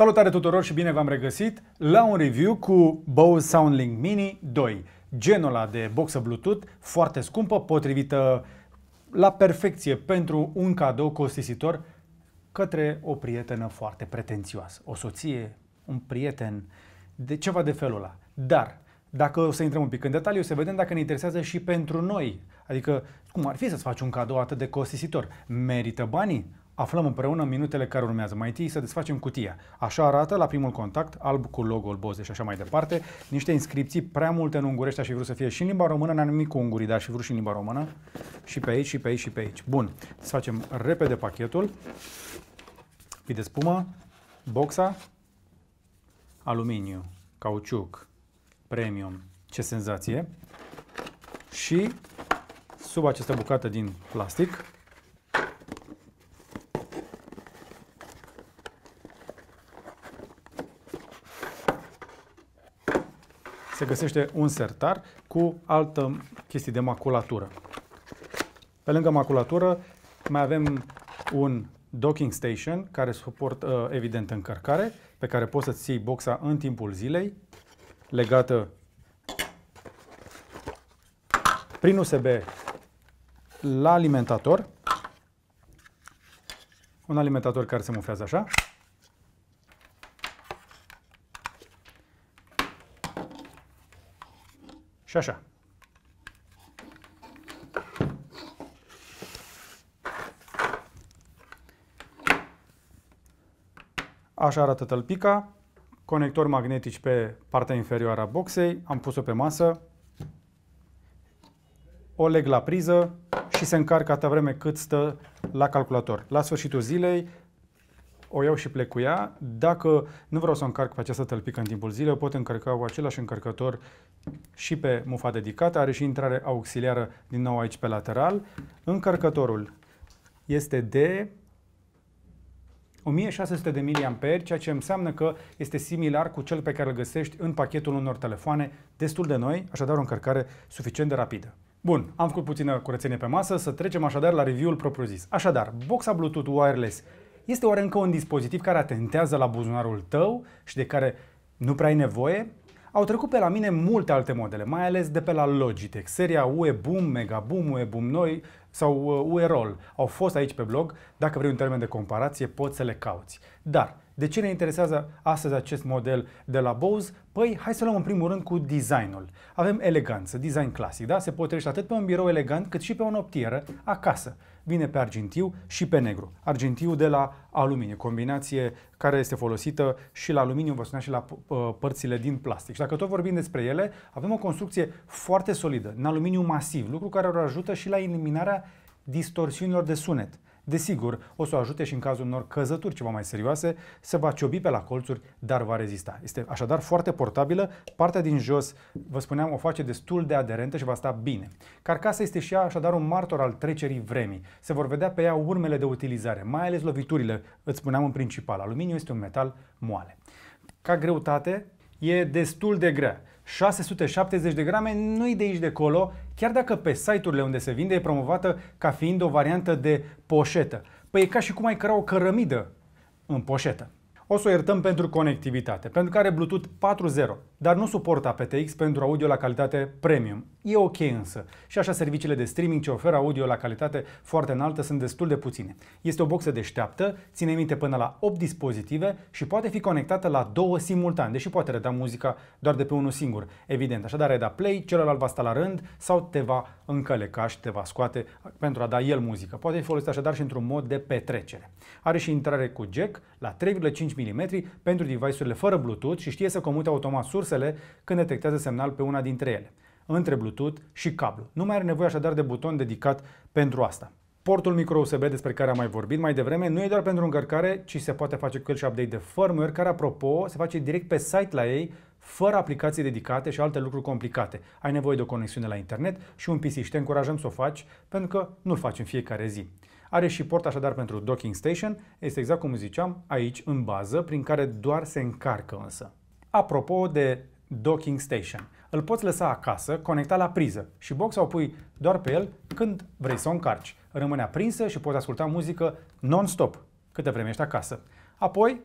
Salutare tuturor și bine v-am regăsit la un review cu Bose SoundLink Mini 2, genul ăla de boxă Bluetooth foarte scumpă, potrivită la perfecție pentru un cadou costisitor către o prietenă foarte pretențioasă, o soție, un prieten, de ceva de felul ăla. Dar, dacă o să intrăm un pic în detaliu, să vedem dacă ne interesează și pentru noi. Adică, cum ar fi să-ți faci un cadou atât de costisitor? Merită banii? Aflăm împreună minutele care urmează. Mai întâi să desfacem cutia. Așa arată la primul contact, alb cu logo-ul Boze și așa mai departe, niște inscripții prea multe în ungurești, aș fi vrut să fie și în limba română, n-am nimic cu ungurii, dar aș fi vrut și în limba română. Și pe aici, și pe aici, și pe aici. Bun, desfacem repede pachetul. Pi de spumă, boxa, aluminiu, cauciuc, premium. Ce senzație! Și sub această bucată din plastic se găsește un sertar cu altă chestie de maculatură. Pe lângă maculatură mai avem un docking station care suportă uh, evident încărcare, pe care poți să ții boxa în timpul zilei, legată prin USB la alimentator, un alimentator care se muflează așa, Și așa. Așa arată tălpica, conectori magnetici pe partea inferioară a boxei, am pus-o pe masă, o leg la priză și se încarcă atâta vreme cât stă la calculator. La sfârșitul zilei o iau și plec cu ea. Dacă nu vreau să o încarc pe această tălpică în timpul zilei, o pot încărca cu același încărcător și pe mufa dedicată. Are și intrare auxiliară din nou aici pe lateral. Încărcătorul este de 1600 de mAh, ceea ce înseamnă că este similar cu cel pe care îl găsești în pachetul unor telefoane destul de noi, așadar o încărcare suficient de rapidă. Bun, am făcut puțină curățenie pe masă, să trecem așadar la review-ul propriu-zis. Așadar, boxa Bluetooth wireless este oare încă un dispozitiv care atentează la buzunarul tău și de care nu prea ai nevoie? Au trecut pe la mine multe alte modele, mai ales de pe la Logitech, seria UE Boom, Mega Boom, UE Boom Noi sau UE uh, Roll. Au fost aici pe blog, dacă vrei un termen de comparație poți să le cauți. Dar de ce ne interesează astăzi acest model de la Bose? Păi, hai să luăm în primul rând cu designul. Avem eleganță, design clasic, da? Se potrivește atât pe un birou elegant, cât și pe o noptieră acasă. Vine pe argintiu și pe negru. Argintiu de la aluminiu, combinație care este folosită și la aluminiu, vă spunea, și la părțile din plastic. Și dacă tot vorbim despre ele, avem o construcție foarte solidă, în aluminiu masiv, lucru care o ajută și la eliminarea distorsiunilor de sunet. Desigur, o să o ajute și în cazul unor căzături ceva mai serioase, se va ciobi pe la colțuri, dar va rezista. Este așadar foarte portabilă, partea din jos, vă spuneam, o face destul de aderentă și va sta bine. Carcasa este și ea așadar un martor al trecerii vremii. Se vor vedea pe ea urmele de utilizare, mai ales loviturile, îți spuneam în principal. Aluminiu este un metal moale. Ca greutate, e destul de grea. 670 de grame nu e de aici de colo, chiar dacă pe site-urile unde se vinde e promovată ca fiind o variantă de poșetă. Păi e ca și cum ai căra o cărămidă în poșetă. O să o iertăm pentru conectivitate, pentru că are Bluetooth 4.0, dar nu suportă aptX pentru audio la calitate premium. E ok însă. Și așa serviciile de streaming ce oferă audio la calitate foarte înaltă sunt destul de puține. Este o boxă deșteaptă, ține minte până la 8 dispozitive și poate fi conectată la două simultan, deși poate reda muzica doar de pe unul singur. Evident, așadar reda play, celălalt va sta la rând sau te va încăleca și te va scoate pentru a da el muzică. Poate fi folosit așadar și într-un mod de petrecere. Are și intrare cu jack la 3,5 mm pentru device-urile fără Bluetooth și știe să comute automat sursele când detectează semnal pe una dintre ele, între Bluetooth și cablu. Nu mai are nevoie așadar de buton dedicat pentru asta. Portul micro USB despre care am mai vorbit mai devreme nu e doar pentru încărcare, ci se poate face el și update de firmware, care apropo se face direct pe site la ei, fără aplicații dedicate și alte lucruri complicate. Ai nevoie de o conexiune la internet și un PC și te încurajăm să o faci, pentru că nu-l faci în fiecare zi. Are și port așadar pentru docking station, este exact cum ziceam, aici în bază, prin care doar se încarcă însă. Apropo de docking station, îl poți lăsa acasă, conecta la priză și boxa o pui doar pe el când vrei să o încarci. Rămâne aprinsă și poți asculta muzică non-stop câte vreme ești acasă. Apoi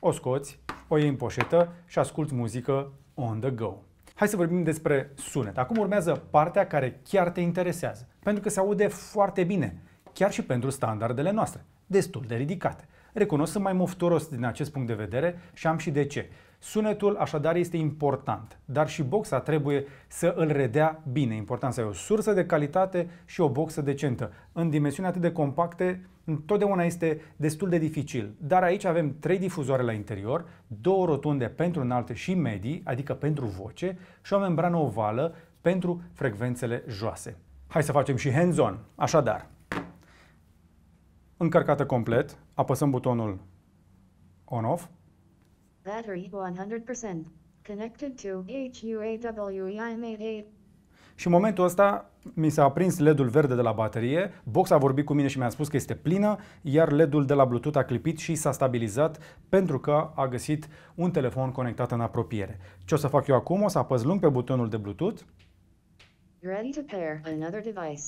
o scoți, o iei în poșetă și asculti muzică on the go. Hai să vorbim despre sunet. Acum urmează partea care chiar te interesează, pentru că se aude foarte bine chiar și pentru standardele noastre, destul de ridicate. Recunosc, sunt mai mofturos din acest punct de vedere și am și de ce. Sunetul așadar este important, dar și boxa trebuie să îl redea bine. Important să ai o sursă de calitate și o boxă decentă. În dimensiuni atât de compacte, întotdeauna este destul de dificil. Dar aici avem trei difuzoare la interior, două rotunde pentru înalte și medii, adică pentru voce, și o membrană ovală pentru frecvențele joase. Hai să facem și hands-on. Așadar, încărcată complet, apăsăm butonul on-off. Battery 100%. Connected to HUAWI-88. Și în momentul ăsta mi s-a aprins LED-ul verde de la baterie, box a vorbit cu mine și mi-a spus că este plină, iar LED-ul de la Bluetooth a clipit și s-a stabilizat pentru că a găsit un telefon conectat în apropiere. Ce o să fac eu acum? O să apăs lung pe butonul de Bluetooth. Ready to pair another device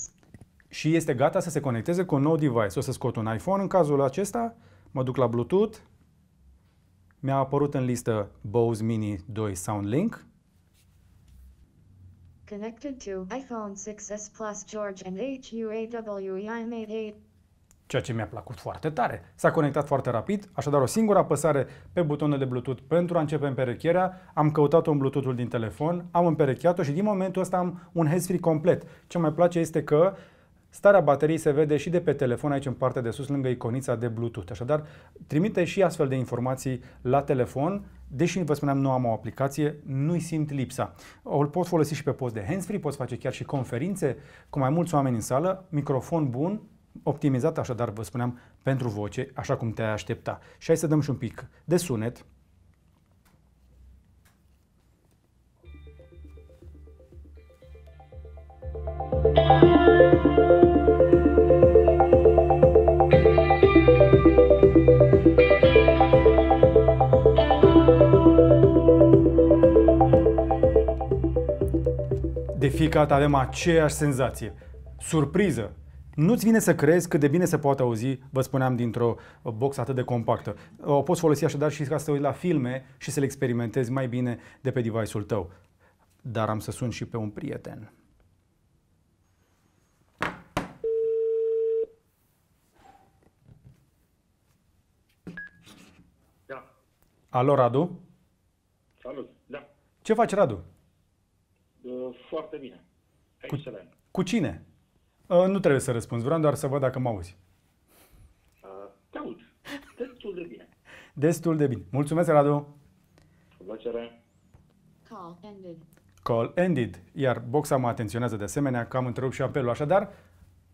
și este gata să se conecteze cu un nou device. O să scot un iPhone în cazul acesta, mă duc la Bluetooth, mi-a apărut în listă Bose Mini 2 SoundLink. Connected to iPhone 6s Plus George and HUAWEI Mate. 8. Ceea ce mi-a plăcut foarte tare. S-a conectat foarte rapid, așadar o singură apăsare pe butonul de Bluetooth pentru a începe împerecherea. Am căutat un Bluetooth-ul din telefon, am împerecheat-o și din momentul ăsta am un hands-free complet. Ce mai place este că Starea bateriei se vede și de pe telefon aici în partea de sus, lângă iconița de Bluetooth. Așadar, trimite și astfel de informații la telefon. Deși, vă spuneam, nu am o aplicație, nu-i simt lipsa. O pot folosi și pe post de handsfree, poți face chiar și conferințe cu mai mulți oameni în sală, microfon bun, optimizat așadar, vă spuneam, pentru voce, așa cum te-ai aștepta. Și hai să dăm și un pic de sunet. de fiecare dată avem aceeași senzație. Surpriză! Nu-ți vine să crezi cât de bine se poate auzi, vă spuneam, dintr-o box atât de compactă. O poți folosi așadar și ca să te uiți la filme și să le experimentezi mai bine de pe device-ul tău. Dar am să sun și pe un prieten. Da. Alo, Radu? Salut, da. Ce faci, Radu? Uh, foarte bine. Excelent. Cu, cu cine? Uh, nu trebuie să răspunzi, vreau doar să văd dacă mă auzi. Uh, te aud. Destul de bine. Destul de bine. Mulțumesc, Radu. Cu plăcere. Call ended. Call ended. Iar boxa mă atenționează de asemenea că am întrerupt și apelul. Așadar,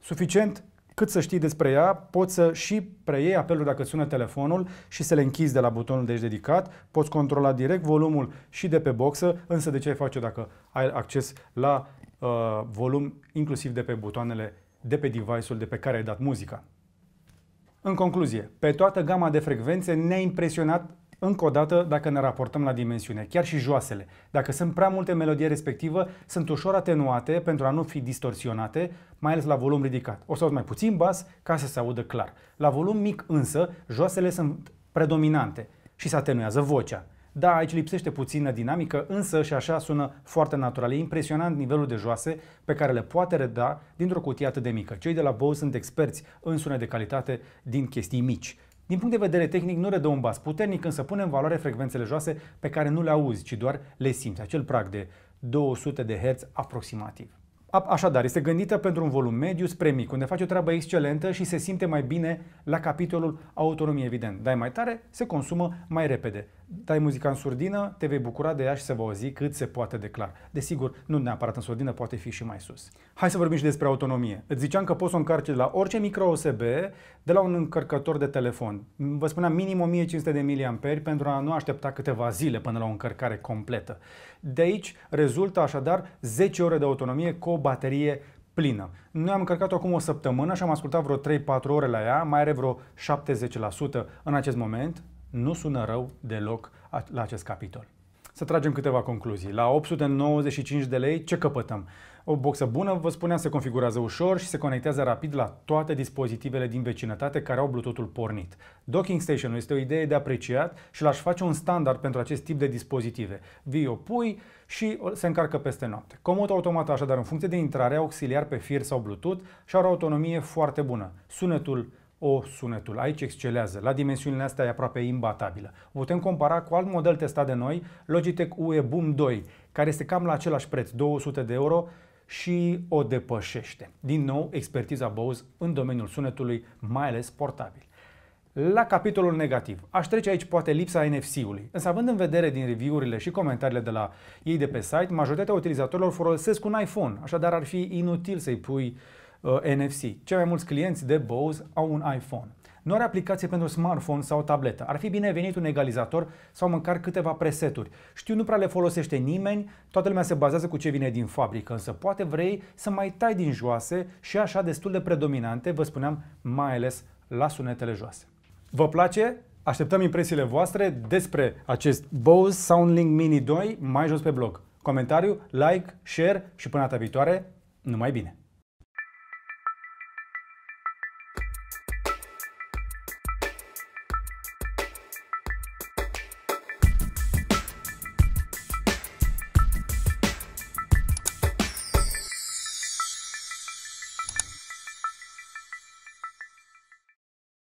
suficient cât să știi despre ea, poți să și preiei apelul dacă sună telefonul și să le închizi de la butonul de aici dedicat, poți controla direct volumul și de pe boxă, însă de ce ai face dacă ai acces la uh, volum inclusiv de pe butoanele de pe device-ul de pe care ai dat muzica. În concluzie, pe toată gama de frecvențe ne-a impresionat încă o dată, dacă ne raportăm la dimensiune, chiar și joasele, dacă sunt prea multe melodie respectivă, sunt ușor atenuate pentru a nu fi distorsionate, mai ales la volum ridicat. O să auzi mai puțin bas ca să se audă clar. La volum mic însă, joasele sunt predominante și se atenuează vocea. Da, aici lipsește puțină dinamică, însă și așa sună foarte natural. E impresionant nivelul de joase pe care le poate reda dintr-o cutie atât de mică. Cei de la Bose sunt experți în sunet de calitate din chestii mici. Din punct de vedere tehnic, nu redă un bas puternic, însă pune în valoare frecvențele joase pe care nu le auzi, ci doar le simți, acel prag de 200 de Hz aproximativ. Așadar, este gândită pentru un volum mediu spre mic, unde face o treabă excelentă și se simte mai bine la capitolul autonomie, evident. Dai mai tare, se consumă mai repede dai muzica în surdină, te vei bucura de ea și se va auzi cât se poate de clar. Desigur, nu neapărat în surdină, poate fi și mai sus. Hai să vorbim și despre autonomie. Îți ziceam că poți să o încarci de la orice micro USB, de la un încărcător de telefon. Vă spuneam minim 1500 de mAh pentru a nu aștepta câteva zile până la o încărcare completă. De aici rezultă așadar 10 ore de autonomie cu o baterie plină. Noi am încărcat-o acum o săptămână și am ascultat vreo 3-4 ore la ea, mai are vreo 70% în acest moment, nu sună rău deloc la acest capitol. Să tragem câteva concluzii. La 895 de lei, ce căpătăm? O boxă bună, vă spuneam, se configurează ușor și se conectează rapid la toate dispozitivele din vecinătate care au Bluetooth-ul pornit. Docking station este o idee de apreciat și l-aș face un standard pentru acest tip de dispozitive. Vii o pui și se încarcă peste noapte. Comod automat așadar în funcție de intrare, auxiliar pe fir sau Bluetooth și are o autonomie foarte bună. Sunetul o sunetul. Aici excelează. La dimensiunile astea e aproape imbatabilă. O putem compara cu alt model testat de noi, Logitech UE Boom 2, care este cam la același preț, 200 de euro, și o depășește. Din nou, expertiza Bose în domeniul sunetului, mai ales portabil. La capitolul negativ, aș trece aici poate lipsa NFC-ului, însă având în vedere din review-urile și comentariile de la ei de pe site, majoritatea utilizatorilor folosesc un iPhone, așadar ar fi inutil să-i pui uh, Uh, NFC. Cei mai mulți clienți de Bose au un iPhone. Nu are aplicație pentru smartphone sau tabletă. Ar fi bine venit un egalizator sau măcar câteva preseturi. Știu, nu prea le folosește nimeni, toată lumea se bazează cu ce vine din fabrică, însă poate vrei să mai tai din joase și așa destul de predominante, vă spuneam, mai ales la sunetele joase. Vă place? Așteptăm impresiile voastre despre acest Bose SoundLink Mini 2 mai jos pe blog. Comentariu, like, share și până data viitoare, numai bine!